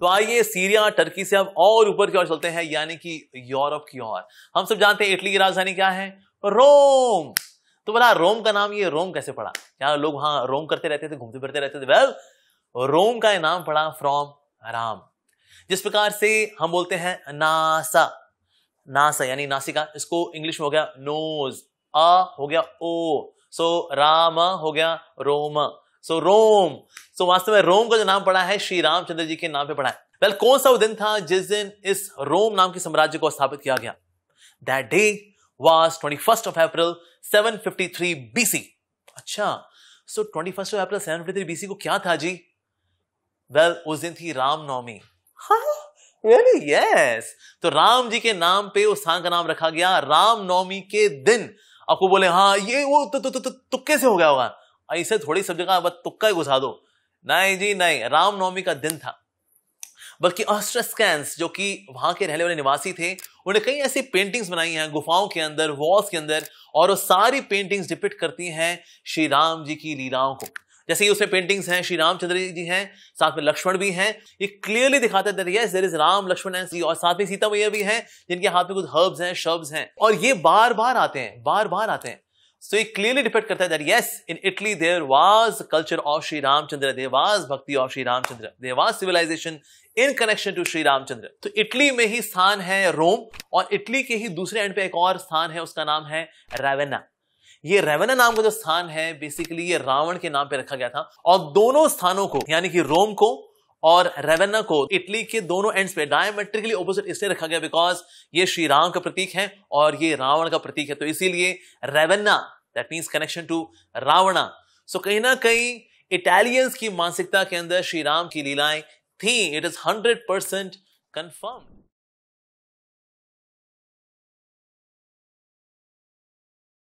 तो आइए Syria Turkey से अब और ऊपर की ओर चलते हैं यानी कि यूरोप की ओर हम सब जानते हैं इटली की राजधानी क्या है रोम तो बोला रोम का नाम ये रोम कैसे पड़ा यहाँ लोग वहां रोम करते रहते थे घूमते फिरते रहते थे वेल रोम का नाम पड़ा फ्रॉम राम जिस प्रकार से हम बोलते हैं नासा नासा यानी नासिका इसको इंग्लिश में हो गया नोज अ हो गया ओ सो राम हो गया रोम सो रोम सो वास्तव में रोम का जो नाम पड़ा है श्री रामचंद्र जी के नाम पे पड़ा है वेल well, कौन सा वो दिन था जिस दिन इस रोम नाम के साम्राज्य को स्थापित किया गया that day was twenty first of April seven fifty three BC अच्छा so twenty first of April seven fifty three BC को क्या था जी वेल well, उस दिन थी रामनवमी रियली यस तो राम जी के नाम पे उस स्थान का नाम रखा गया रामनवमी के दिन आपको बोले हाँ ये वो तो तो, तो, तो, तो, तो कैसे हो गया होगा ऐसे थोड़ी सब जगह बस तुक्का ही घुसा दो नहीं जी नहीं रामनवमी का दिन था बल्कि ऑस्ट्रेस्कैंस जो कि वहां के रहने वाले निवासी थे उन्हें कई ऐसी पेंटिंग्स बनाई हैं गुफाओं के अंदर वॉल्स के अंदर और वो सारी पेंटिंग्स डिपिक्ट करती हैं श्री राम जी की लीलाओं को जैसे ये उसमें पेंटिंग्स हैं श्री रामचंद्र जी हैं साथ में लक्ष्मण भी हैं ये क्लियरली दिखाते हैं yes there is Ram Lakshman and और साथ में सीता मैया भी हैं जिनके हाथ में कुछ हर्ब्स हैं शब्द हैं और ये बार बार आते हैं बार बार आते हैं सो ये क्लियरली डिपेंड करता है that yes in Italy there was culture of Shri Ramchandra Devas bhakti of Shri Ramchandra Devas civilization in connection to Shri Ramchandra तो इटली में ही स्थान है रोम और इटली के ही दूसरे एंड पे एक और स्थान है उसका नाम है रेवेना ये रेवेना नाम का जो स्थान है बेसिकली ये रावण के नाम पे रखा गया था और दोनों स्थानों को यानी कि रोम को और रेवेना को इटली के दोनों एंड्स पे डायमेट्रिकली ओपोजिट इसलिए रखा गया बिकॉज ये श्री राम का प्रतीक है और ये रावण का प्रतीक है तो इसीलिए Ravenna that means connection to Ravana so कहीं ना कहीं इटालियंस की मानसिकता के अंदर श्री राम की लीलाएं थी it is hundred percent confirm